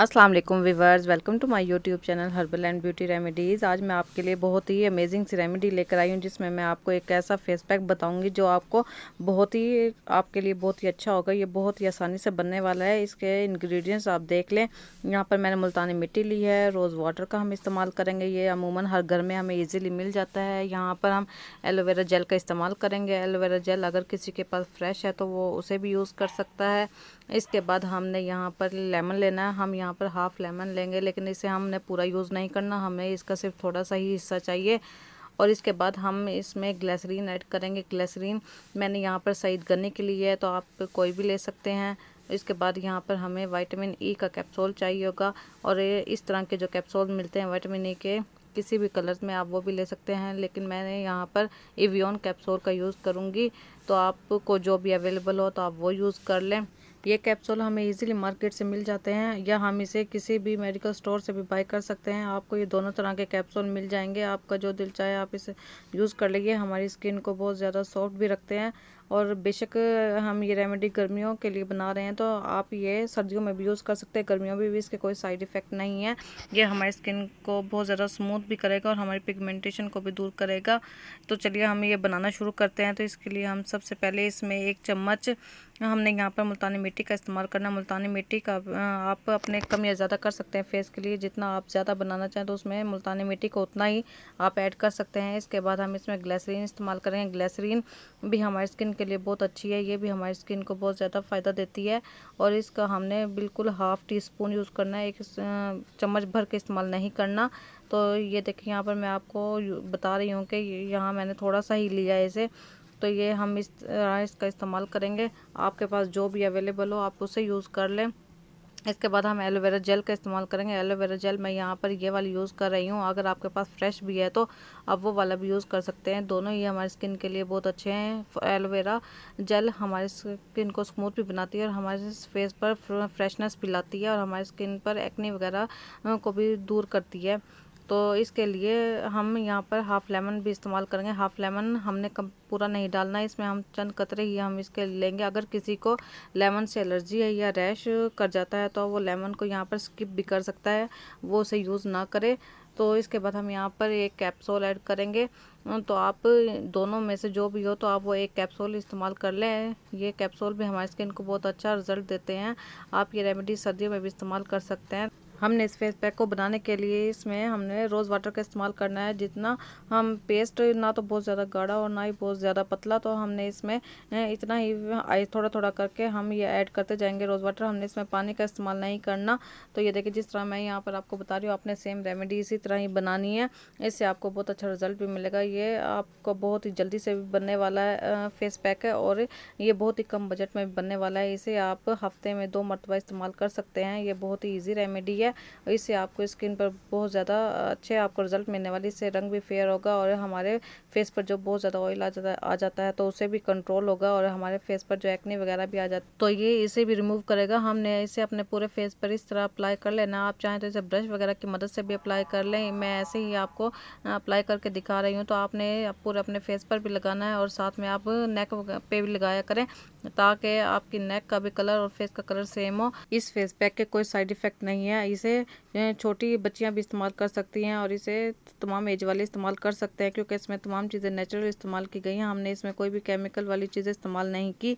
Aslam viewers welcome to my YouTube channel herbal and beauty remedies आज मैं आपके लिए बहुत ही अमेजिंग सी रेमेडी लेकर आई हूँ जिसमें मैं आपको एक ऐसा फेस पैक बताऊँगी जो आपको बहुत ही आपके लिए बहुत ही अच्छा होगा ये बहुत ही आसानी से बनने वाला है इसके इंग्रेडिएंट्स आप देख लें यहाँ पर मैंने मुल्तानी मिट्टी ली है रोज़ वाटर का हम इस्तेमाल करेंगे ये अमूमन हर घर में हमें ईजिली मिल जाता है यहाँ पर हम एलोवेरा जेल का इस्तेमाल करेंगे एलोवेरा जेल अगर किसी के पास फ्रेश है तो वो उसे भी यूज़ कर सकता है इसके बाद हमने यहाँ पर लेमन लेना है हम यहाँ यहाँ पर हाफ़ लेमन लेंगे लेकिन इसे हमने पूरा यूज़ नहीं करना हमें इसका सिर्फ थोड़ा सा ही हिस्सा चाहिए और इसके बाद हम इसमें ग्लेसरीन ऐड करेंगे ग्लेसरीन मैंने यहाँ पर सईद गन्ने के लिए है तो आप कोई भी ले सकते हैं इसके बाद यहाँ पर हमें वाइटामिन ई e का कैप्सूल चाहिए होगा और इस तरह के जो कैप्सूल मिलते हैं वाइटामिन ई e के किसी भी कलर में आप वो भी ले सकते हैं लेकिन मैंने यहाँ पर एवियन कैप्सूल का यूज़ करूँगी तो आपको जो भी अवेलेबल हो तो आप वो यूज़ कर लें ये कैप्सूल हमें इजीली मार्केट से मिल जाते हैं या हम इसे किसी भी मेडिकल स्टोर से भी बाई कर सकते हैं आपको ये दोनों तरह के कैप्सूल मिल जाएंगे आपका जो दिल चाहे आप इसे यूज़ कर लीजिए हमारी स्किन को बहुत ज़्यादा सॉफ्ट भी रखते हैं और बेशक हम ये रेमेडी गर्मियों के लिए बना रहे हैं तो आप ये सर्दियों में भी यूज़ कर सकते हैं गर्मियों में भी इसके कोई साइड इफ़ेक्ट नहीं है ये हमारी स्किन को बहुत ज़्यादा स्मूथ भी करेगा और हमारी पिगमेंटेशन को भी दूर करेगा तो चलिए हम ये बनाना शुरू करते हैं तो इसके लिए हम सबसे पहले इसमें एक चम्मच हमने यहाँ पर मुल्तानी मिट्टी का इस्तेमाल करना मुल्तानी मिट्टी का आप अपने कम या ज़्यादा कर सकते हैं फेस के लिए जितना आप ज़्यादा बनाना चाहें तो उसमें मुल्तानी मिट्टी को उतना ही आप ऐड कर सकते हैं इसके बाद हम इसमें ग्लैसरीन इस्तेमाल करेंगे ग्लैसरीन भी हमारी स्किन के लिए बहुत अच्छी है ये भी हमारी स्किन को बहुत ज़्यादा फ़ायदा देती है और इसका हमने बिल्कुल हाफ़ टी स्पून यूज़ करना है एक चम्मच भर के इस्तेमाल नहीं करना तो ये देखिए यहाँ पर मैं आपको बता रही हूँ कि यहाँ मैंने थोड़ा सा ही लिया है इसे तो ये हम इस तरह इसका इस्तेमाल करेंगे आपके पास जो भी अवेलेबल हो आप उसे यूज़ कर लें इसके बाद हम एलोवेरा जेल का इस्तेमाल करेंगे एलोवेरा जेल मैं यहाँ पर ये वाली यूज़ कर रही हूँ अगर आपके पास फ्रेश भी है तो आप वो वाला भी यूज़ कर सकते हैं दोनों ही हमारी स्किन के लिए बहुत अच्छे हैं एलोवेरा जेल हमारे स्किन को स्मूथ भी बनाती है और हमारे फेस पर फ्रेशनेस भी लाती है और हमारी स्किन पर एक्नी वगैरह को भी दूर करती है तो इसके लिए हम यहाँ पर हाफ़ लेमन भी इस्तेमाल करेंगे हाफ़ लेमन हमने कम पूरा नहीं डालना है इसमें हम चंद कतरे ही हम इसके लेंगे अगर किसी को लेमन से एलर्जी है या रैश कर जाता है तो वो लेमन को यहाँ पर स्किप भी कर सकता है वो उसे यूज़ ना करे तो इसके बाद हम यहाँ पर एक कैप्सूल ऐड करेंगे तो आप दोनों में से जो भी हो तो आप वो एक कैप्सूल इस्तेमाल कर लें ये कैप्सूल भी हमारे स्किन को बहुत अच्छा रिजल्ट देते हैं आप ये रेमेडी सर्दियों में भी इस्तेमाल कर सकते हैं हमने इस फेस पैक को बनाने के लिए इसमें हमने रोज़ वाटर का इस्तेमाल करना है जितना हम पेस्ट ना तो बहुत ज़्यादा गाढ़ा और ना ही बहुत ज़्यादा पतला तो हमने इसमें इतना ही थोड़ा थोड़ा करके हम ये ऐड करते जाएंगे रोज़ वाटर हमने इसमें पानी का इस्तेमाल नहीं करना तो ये देखिए जिस तरह मैं यहाँ पर आपको बता रही हूँ आपने सेम रेमेडी इसी तरह ही बनानी है इससे आपको बहुत अच्छा रिजल्ट भी मिलेगा ये आपको बहुत ही जल्दी से बनने वाला है फेस पैक है और ये बहुत ही कम बजट में बनने वाला है इसे आप हफ्ते में दो मरतबा इस्तेमाल कर सकते हैं ये बहुत ही ईजी रेमेडी है है और इससे आपको स्किन पर बहुत ज़्यादा अच्छे आपको रिजल्ट मिलने वाले इससे रंग भी फेयर होगा और हमारे फेस पर जो बहुत ज़्यादा ऑयल आ जाता आ जाता है तो उसे भी कंट्रोल होगा और हमारे फेस पर जो एक्ने वगैरह भी आ जाता तो ये इसे भी रिमूव करेगा हमने इसे अपने पूरे फेस पर इस तरह अप्लाई कर लेना आप चाहें तो इसे ब्रश वगैरह की मदद से भी अप्लाई कर लें मैं ऐसे ही आपको अप्लाई करके दिखा रही हूँ तो आपने पूरे अपने फेस पर भी लगाना है और साथ में आप नेक पे भी लगाया करें ताकि आपकी नेक का भी कलर और फेस का कलर सेम हो इस फेस पैक के कोई साइड इफेक्ट नहीं है इस इसे छोटी बच्चियां भी इस्तेमाल कर सकती हैं और इसे तमाम एज वाले इस्तेमाल कर सकते हैं क्योंकि इसमें तमाम चीज़ें नेचुरल इस्तेमाल की गई हैं हमने इसमें कोई भी केमिकल वाली चीज़ें इस्तेमाल नहीं की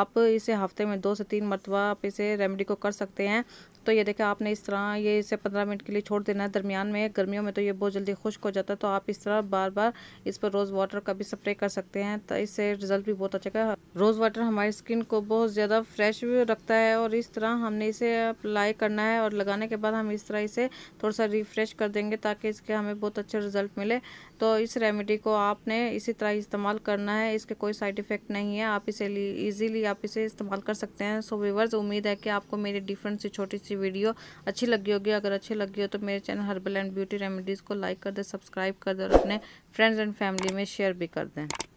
आप इसे हफ्ते में दो से तीन मरतबा आप इसे रेमेडी को कर सकते हैं तो ये देखें आपने इस तरह ये इसे पंद्रह मिनट के लिए छोड़ देना है दरमियान में गर्मियों में तो ये बहुत जल्दी खुश्क हो जाता है तो आप इस तरह बार बार इस पर रोज़ वाटर का भी स्प्रे कर सकते हैं तो इससे रिजल्ट भी बहुत अच्छा है रोज़ वाटर हमारी स्किन को बहुत ज़्यादा फ्रेश भी रखता है और इस तरह हमने इसे अप्लाई करना है और लगाने के बाद हम इस तरह इसे थोड़ा सा रिफ्रेश कर देंगे ताकि इसके हमें बहुत अच्छे रिजल्ट मिले तो इस रेमेडी को आपने इसी तरह इस्तेमाल करना है इसके कोई साइड इफ़ेक्ट नहीं है आप इसे ईजिली आप इसे इस्तेमाल कर सकते हैं सो वीवर्स उम्मीद है कि आपको मेरी डिफरेंट सी छोटी सी सी वीडियो अच्छी लगी होगी अगर अच्छी लगी हो तो मेरे channel herbal and beauty remedies को लाइक कर दें सब्सक्राइब कर दें और अपने फ्रेंड्स एंड फैमिली में शेयर भी कर दें